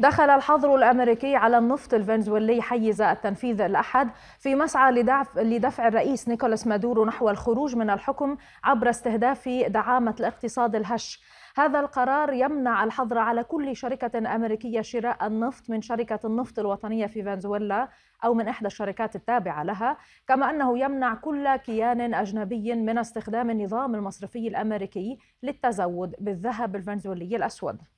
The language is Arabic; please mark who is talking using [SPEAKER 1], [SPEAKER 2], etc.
[SPEAKER 1] دخل الحظر الأمريكي على النفط الفنزويلي حيز التنفيذ الأحد في مسعى لدفع الرئيس نيكولاس مادورو نحو الخروج من الحكم عبر استهداف دعامة الاقتصاد الهش هذا القرار يمنع الحظر على كل شركة أمريكية شراء النفط من شركة النفط الوطنية في فنزويلا أو من إحدى الشركات التابعة لها، كما أنه يمنع كل كيان أجنبي من استخدام النظام المصرفي الأمريكي للتزود بالذهب الفنزويلي الأسود.